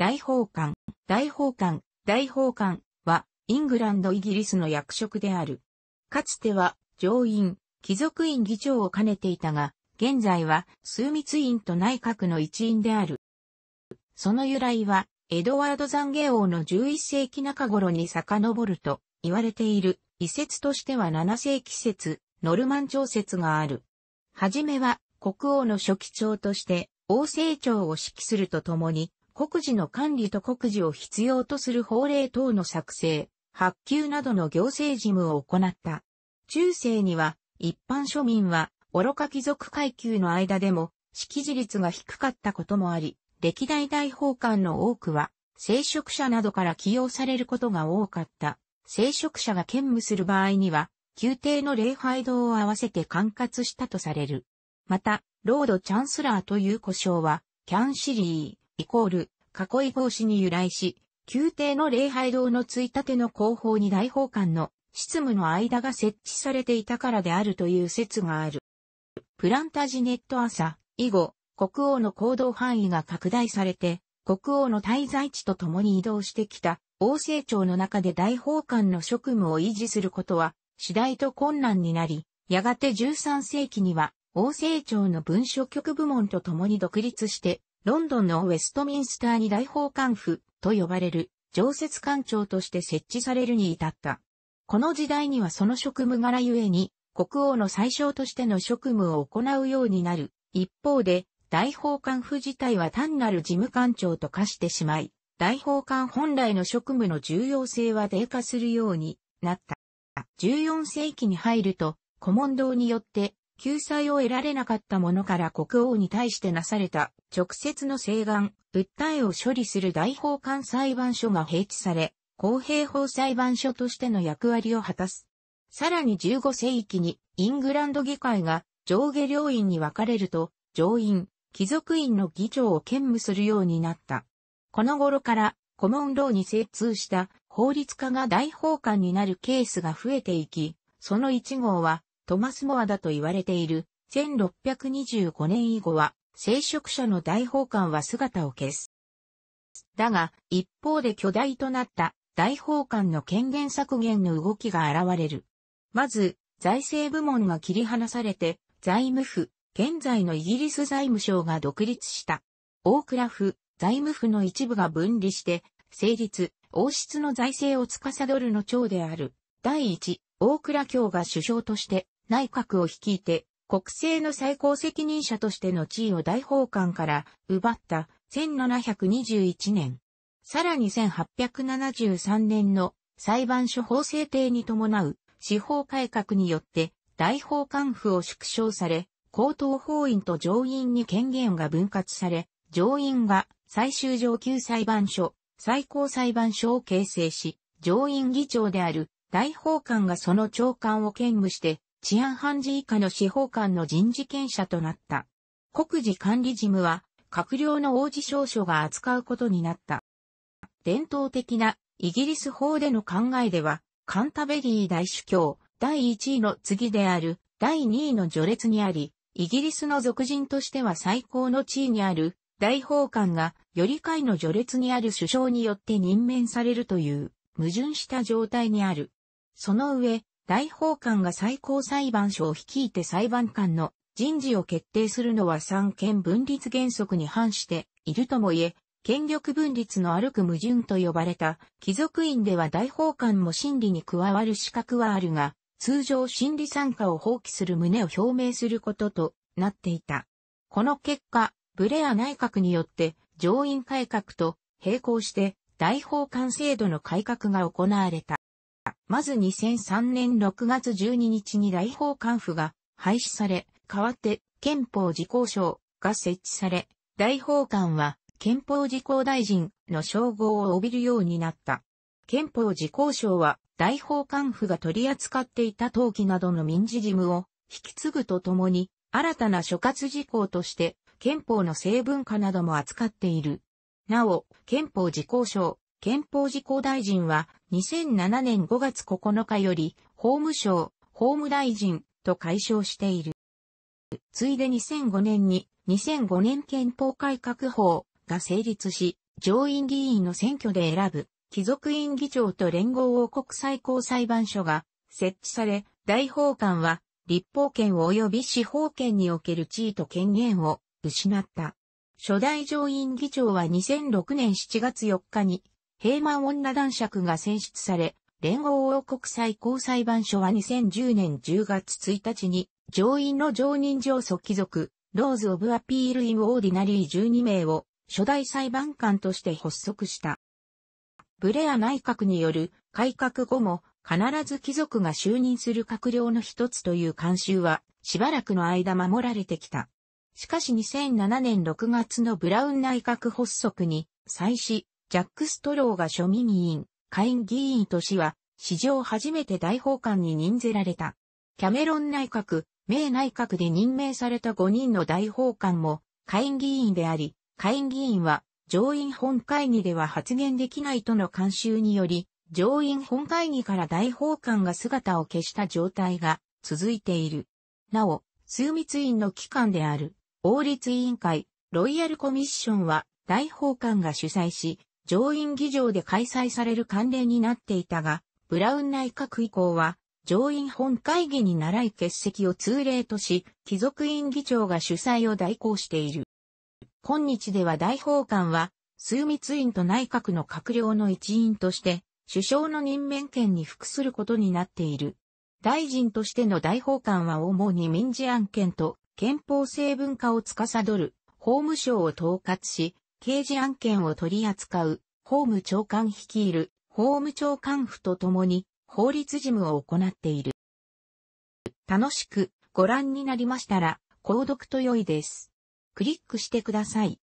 大法官、大法官、大法官は、イングランドイギリスの役職である。かつては、上院、貴族院議長を兼ねていたが、現在は、枢密院と内閣の一員である。その由来は、エドワードザンゲ王の11世紀中頃に遡ると、言われている、遺説としては7世紀説、ノルマン朝説がある。はじめは、国王の初期長として、王政庁を指揮するとともに、国事の管理と国事を必要とする法令等の作成、発給などの行政事務を行った。中世には、一般庶民は、愚か貴族階級の間でも、識字率が低かったこともあり、歴代大法官の多くは、聖職者などから起用されることが多かった。聖職者が兼務する場合には、宮廷の礼拝堂を合わせて管轄したとされる。また、ロード・チャンスラーという呼称は、キャンシリー、イコール、囲い格子に由来し、宮廷の礼拝堂のついたての後方に大法官の執務の間が設置されていたからであるという説がある。プランタジネット朝以後、国王の行動範囲が拡大されて、国王の滞在地と共に移動してきた王政庁の中で大法官の職務を維持することは次第と困難になり、やがて13世紀には王政庁の文書局部門と共に独立してロンドンのウェストミンスターに大法官府と呼ばれる常設官庁として設置されるに至った。この時代にはその職務柄ゆえに、国王の最小としての職務を行うようになる。一方で、大法官府自体は単なる事務官庁と化してしまい、大法官本来の職務の重要性は低下するようになった。14世紀に入ると、古問堂によって救済を得られなかった者から国王に対してなされた直接の請願、訴えを処理する大法官裁判所が併置され、公平法裁判所としての役割を果たす。さらに15世紀にイングランド議会が上下両院に分かれると、上院、貴族院の議長を兼務するようになった。この頃からコモンローに精通した法律家が大法官になるケースが増えていき、その1号はトマス・モアだと言われている、1625年以後は、聖職者の大宝冠は姿を消す。だが、一方で巨大となった大宝冠の権限削減の動きが現れる。まず、財政部門が切り離されて、財務府、現在のイギリス財務省が独立した。大倉府、財務府の一部が分離して、成立、王室の財政を司るの長である。第一、大倉卿が首相として、内閣を率いて、国政の最高責任者としての地位を大法官から奪った1721年。さらに1873年の裁判所法制定に伴う司法改革によって大法官府を縮小され、高等法院と上院に権限が分割され、上院が最終上級裁判所、最高裁判所を形成し、上院議長である大法官がその長官を兼務して治安判事以下の司法官の人事権者となった。国事管理事務は、閣僚の王子少書が扱うことになった。伝統的なイギリス法での考えでは、カンタベリー大主教、第1位の次である、第2位の序列にあり、イギリスの俗人としては最高の地位にある、大法官が、より下位の序列にある首相によって任命されるという、矛盾した状態にある。その上、大法官が最高裁判所を率いて裁判官の人事を決定するのは三権分立原則に反しているとも言え、権力分立の歩く矛盾と呼ばれた貴族院では大法官も審理に加わる資格はあるが、通常審理参加を放棄する旨を表明することとなっていた。この結果、ブレア内閣によって上院改革と並行して大法官制度の改革が行われた。まず2003年6月12日に大法官府が廃止され、代わって憲法事項省が設置され、大法官は憲法事項大臣の称号を帯びるようになった。憲法事項省は大法官府が取り扱っていた登記などの民事事務を引き継ぐとともに、新たな所轄事項として憲法の成文化なども扱っている。なお、憲法事項省憲法事項大臣は2007年5月9日より法務省、法務大臣と解消している。ついで2005年に2005年憲法改革法が成立し、上院議員の選挙で選ぶ貴族院議長と連合王国最高裁判所が設置され、大法官は立法権及び司法権における地位と権限を失った。初代上院議長は2006年7月4日に平満女男爵が選出され、連合王国最高裁判所は2010年10月1日に、上院の常任上訴貴族、ローズ・オブ・アピール・イン・オーディナリー12名を、初代裁判官として発足した。ブレア内閣による改革後も、必ず貴族が就任する閣僚の一つという慣習は、しばらくの間守られてきた。しかし2007年6月のブラウン内閣発足に、際し、ジャック・ストローが庶民議員、下院議員としは、史上初めて大法官に任ぜられた。キャメロン内閣、名内閣で任命された5人の大法官も、下院議員であり、下院議員は、上院本会議では発言できないとの慣習により、上院本会議から大法官が姿を消した状態が続いている。なお、枢密院の機関である、王立委員会、ロイヤルコミッションは、大法官が主催し、上院議場で開催される慣例になっていたが、ブラウン内閣以降は、上院本会議に習い欠席を通例とし、貴族院議長が主催を代行している。今日では大法官は、枢密院と内閣の閣僚の一員として、首相の任免権に服することになっている。大臣としての大法官は主に民事案件と憲法成文化を司る法務省を統括し、刑事案件を取り扱う法務長官率いる法務長官府と共に法律事務を行っている。楽しくご覧になりましたら、購読と良いです。クリックしてください。